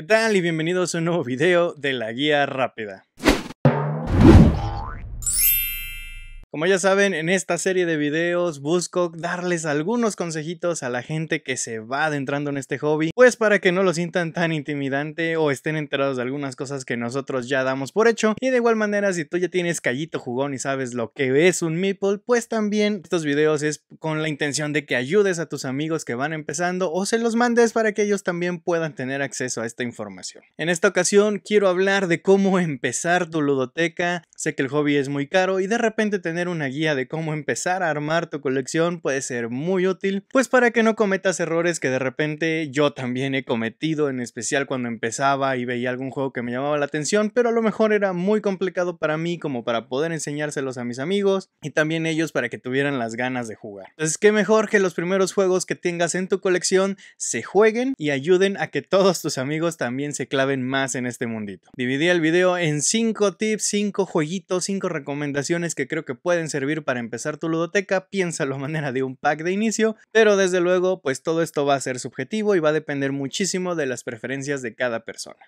¿Qué tal y bienvenidos a un nuevo video de la guía rápida? Como ya saben, en esta serie de videos busco darles algunos consejitos a la gente que se va adentrando en este hobby, pues para que no lo sientan tan intimidante o estén enterados de algunas cosas que nosotros ya damos por hecho. Y de igual manera, si tú ya tienes callito jugón y sabes lo que es un meeple, pues también estos videos es con la intención de que ayudes a tus amigos que van empezando o se los mandes para que ellos también puedan tener acceso a esta información. En esta ocasión quiero hablar de cómo empezar tu ludoteca. Sé que el hobby es muy caro y de repente tener una guía de cómo empezar a armar tu colección puede ser muy útil, pues para que no cometas errores que de repente yo también he cometido, en especial cuando empezaba y veía algún juego que me llamaba la atención, pero a lo mejor era muy complicado para mí como para poder enseñárselos a mis amigos y también ellos para que tuvieran las ganas de jugar. Entonces, qué mejor que los primeros juegos que tengas en tu colección se jueguen y ayuden a que todos tus amigos también se claven más en este mundito. Dividí el video en 5 tips, 5 jueguitos, 5 recomendaciones que creo que pueden servir para empezar tu ludoteca, piénsalo a manera de un pack de inicio, pero desde luego pues todo esto va a ser subjetivo y va a depender muchísimo de las preferencias de cada persona.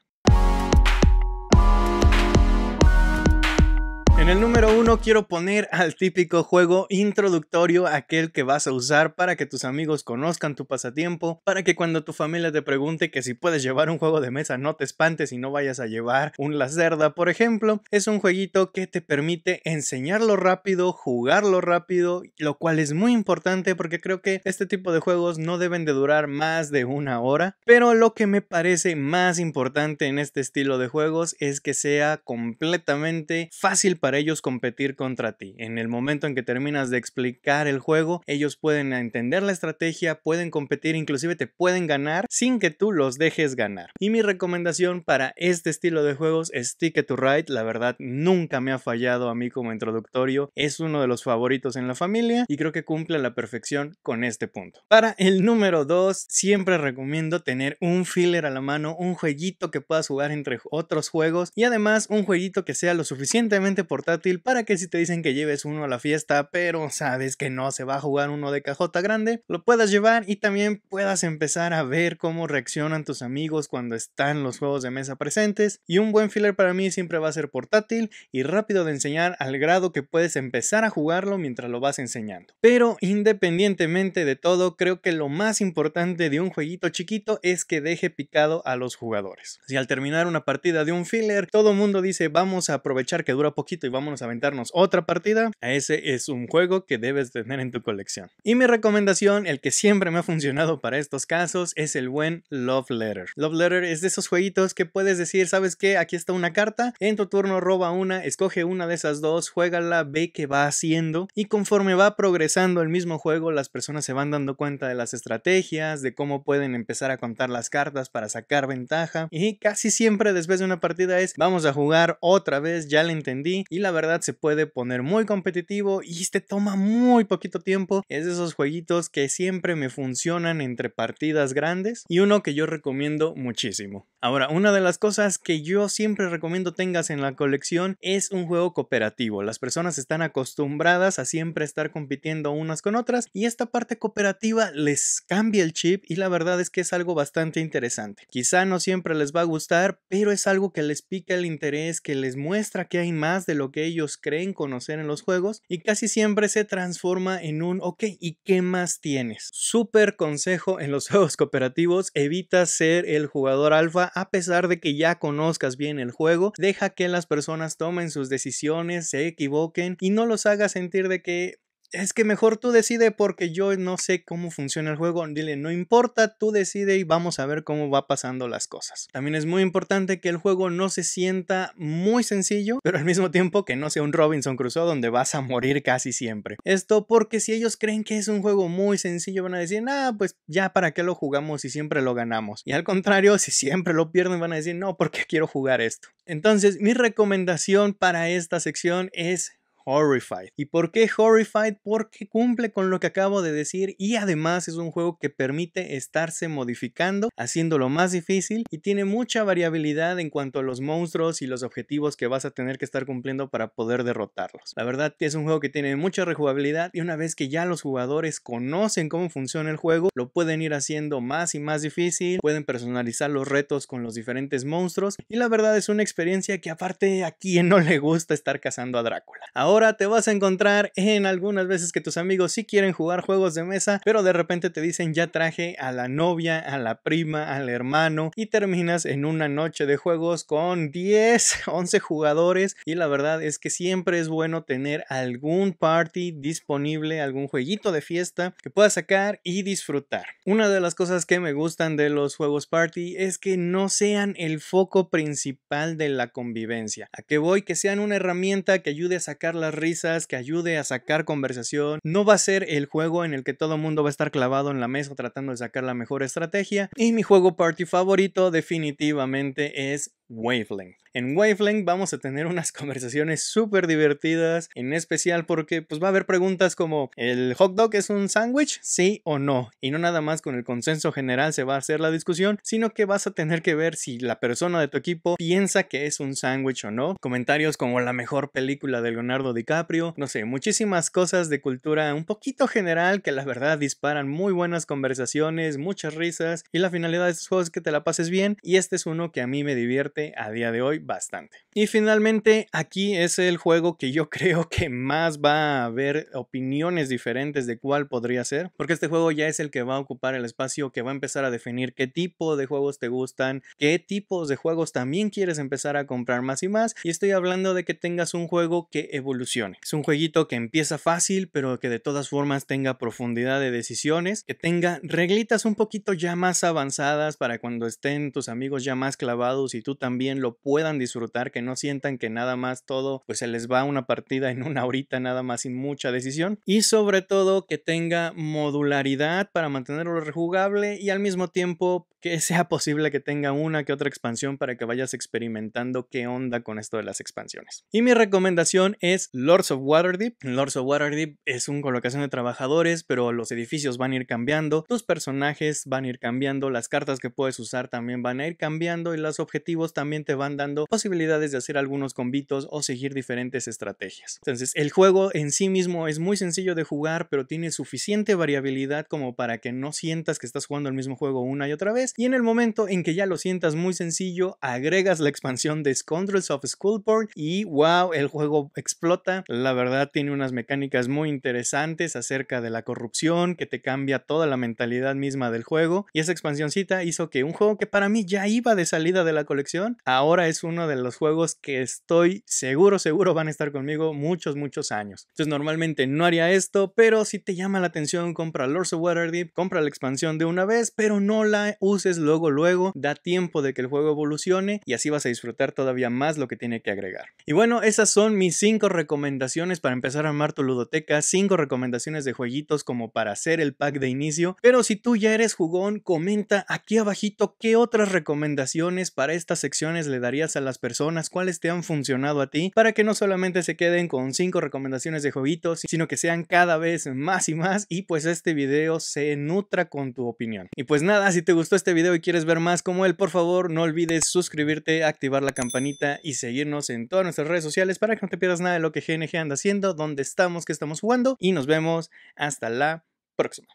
En el número uno quiero poner al típico juego introductorio, aquel que vas a usar para que tus amigos conozcan tu pasatiempo, para que cuando tu familia te pregunte que si puedes llevar un juego de mesa no te espantes y no vayas a llevar un la por ejemplo, es un jueguito que te permite enseñarlo rápido, jugarlo rápido, lo cual es muy importante porque creo que este tipo de juegos no deben de durar más de una hora, pero lo que me parece más importante en este estilo de juegos es que sea completamente fácil para ellos competir contra ti. En el momento en que terminas de explicar el juego, ellos pueden entender la estrategia, pueden competir, inclusive te pueden ganar sin que tú los dejes ganar. Y mi recomendación para este estilo de juegos es Ticket to Ride. La verdad, nunca me ha fallado a mí como introductorio. Es uno de los favoritos en la familia y creo que cumple a la perfección con este punto. Para el número 2, siempre recomiendo tener un filler a la mano, un jueguito que puedas jugar entre otros juegos y además un jueguito que sea lo suficientemente por portátil para que si te dicen que lleves uno a la fiesta, pero sabes que no se va a jugar uno de cajota grande, lo puedas llevar y también puedas empezar a ver cómo reaccionan tus amigos cuando están los juegos de mesa presentes. Y un buen filler para mí siempre va a ser portátil y rápido de enseñar al grado que puedes empezar a jugarlo mientras lo vas enseñando. Pero independientemente de todo, creo que lo más importante de un jueguito chiquito es que deje picado a los jugadores. Si al terminar una partida de un filler, todo mundo dice vamos a aprovechar que dura poquito y vámonos a aventarnos otra partida, ese es un juego que debes tener en tu colección. Y mi recomendación, el que siempre me ha funcionado para estos casos, es el buen Love Letter. Love Letter es de esos jueguitos que puedes decir, ¿sabes qué? Aquí está una carta, en tu turno roba una, escoge una de esas dos, juégala, ve qué va haciendo y conforme va progresando el mismo juego, las personas se van dando cuenta de las estrategias, de cómo pueden empezar a contar las cartas para sacar ventaja y casi siempre después de una partida es vamos a jugar otra vez, ya la entendí la verdad se puede poner muy competitivo y este toma muy poquito tiempo. Es de esos jueguitos que siempre me funcionan entre partidas grandes y uno que yo recomiendo muchísimo. Ahora, una de las cosas que yo siempre recomiendo tengas en la colección es un juego cooperativo. Las personas están acostumbradas a siempre estar compitiendo unas con otras y esta parte cooperativa les cambia el chip y la verdad es que es algo bastante interesante. Quizá no siempre les va a gustar, pero es algo que les pica el interés, que les muestra que hay más de lo que ellos creen conocer en los juegos y casi siempre se transforma en un ok, ¿y qué más tienes? super consejo en los juegos cooperativos, evita ser el jugador alfa a pesar de que ya conozcas bien el juego, deja que las personas tomen sus decisiones, se equivoquen y no los haga sentir de que es que mejor tú decide porque yo no sé cómo funciona el juego. Dile, no importa, tú decide y vamos a ver cómo va pasando las cosas. También es muy importante que el juego no se sienta muy sencillo, pero al mismo tiempo que no sea un Robinson Crusoe donde vas a morir casi siempre. Esto porque si ellos creen que es un juego muy sencillo, van a decir, ah, pues ya para qué lo jugamos y siempre lo ganamos. Y al contrario, si siempre lo pierden, van a decir, no, porque quiero jugar esto. Entonces, mi recomendación para esta sección es Horrified. ¿Y por qué Horrified? Porque cumple con lo que acabo de decir y además es un juego que permite estarse modificando, haciéndolo más difícil y tiene mucha variabilidad en cuanto a los monstruos y los objetivos que vas a tener que estar cumpliendo para poder derrotarlos. La verdad es un juego que tiene mucha rejugabilidad y una vez que ya los jugadores conocen cómo funciona el juego, lo pueden ir haciendo más y más difícil, pueden personalizar los retos con los diferentes monstruos y la verdad es una experiencia que aparte a quien no le gusta estar cazando a Drácula. Ahora Ahora te vas a encontrar en algunas veces que tus amigos sí quieren jugar juegos de mesa, pero de repente te dicen ya traje a la novia, a la prima, al hermano y terminas en una noche de juegos con 10, 11 jugadores y la verdad es que siempre es bueno tener algún party disponible, algún jueguito de fiesta que puedas sacar y disfrutar. Una de las cosas que me gustan de los juegos party es que no sean el foco principal de la convivencia. ¿A que voy? Que sean una herramienta que ayude a sacar las risas, que ayude a sacar conversación. No va a ser el juego en el que todo el mundo va a estar clavado en la mesa tratando de sacar la mejor estrategia. Y mi juego party favorito definitivamente es Wavelength. En Wavelength vamos a tener unas conversaciones súper divertidas, en especial porque pues va a haber preguntas como ¿el hot dog es un sándwich? Sí o no. Y no nada más con el consenso general se va a hacer la discusión, sino que vas a tener que ver si la persona de tu equipo piensa que es un sándwich o no. Comentarios como la mejor película de Leonardo DiCaprio, no sé, muchísimas cosas de cultura un poquito general que la verdad disparan muy buenas conversaciones, muchas risas y la finalidad de estos juegos es que te la pases bien y este es uno que a mí me divierte a día de hoy bastante. Y finalmente, aquí es el juego que yo creo que más va a haber opiniones diferentes de cuál podría ser, porque este juego ya es el que va a ocupar el espacio, que va a empezar a definir qué tipo de juegos te gustan, qué tipos de juegos también quieres empezar a comprar más y más, y estoy hablando de que tengas un juego que evolucione. Es un jueguito que empieza fácil, pero que de todas formas tenga profundidad de decisiones, que tenga reglitas un poquito ya más avanzadas para cuando estén tus amigos ya más clavados y tú también también lo puedan disfrutar, que no sientan que nada más todo pues se les va una partida en una horita nada más sin mucha decisión y sobre todo que tenga modularidad para mantenerlo rejugable y al mismo tiempo que sea posible que tenga una que otra expansión para que vayas experimentando qué onda con esto de las expansiones. Y mi recomendación es Lords of Waterdeep. Lords of Waterdeep es un colocación de trabajadores, pero los edificios van a ir cambiando, tus personajes van a ir cambiando, las cartas que puedes usar también van a ir cambiando y los objetivos también te van dando posibilidades de hacer algunos convitos o seguir diferentes estrategias. Entonces, el juego en sí mismo es muy sencillo de jugar, pero tiene suficiente variabilidad como para que no sientas que estás jugando el mismo juego una y otra vez y en el momento en que ya lo sientas muy sencillo, agregas la expansión de Scoundrels of Skullborn y wow, el juego explota. La verdad tiene unas mecánicas muy interesantes acerca de la corrupción que te cambia toda la mentalidad misma del juego y esa expansioncita hizo que un juego que para mí ya iba de salida de la colección, ahora es uno de los juegos que estoy seguro, seguro van a estar conmigo muchos, muchos años. Entonces normalmente no haría esto, pero si te llama la atención, compra Lords of Waterdeep, compra la expansión de una vez, pero no la uses luego luego, da tiempo de que el juego evolucione y así vas a disfrutar todavía más lo que tiene que agregar. Y bueno, esas son mis 5 recomendaciones para empezar a armar tu ludoteca, 5 recomendaciones de jueguitos como para hacer el pack de inicio, pero si tú ya eres jugón, comenta aquí abajito qué otras recomendaciones para estas secciones le darías a las personas, cuáles te han funcionado a ti, para que no solamente se queden con 5 recomendaciones de jueguitos, sino que sean cada vez más y más y pues este video se nutra con tu opinión. Y pues nada, si te gustó este este video y quieres ver más como él, por favor no olvides suscribirte, activar la campanita y seguirnos en todas nuestras redes sociales para que no te pierdas nada de lo que GNG anda haciendo, dónde estamos, qué estamos jugando y nos vemos hasta la próxima.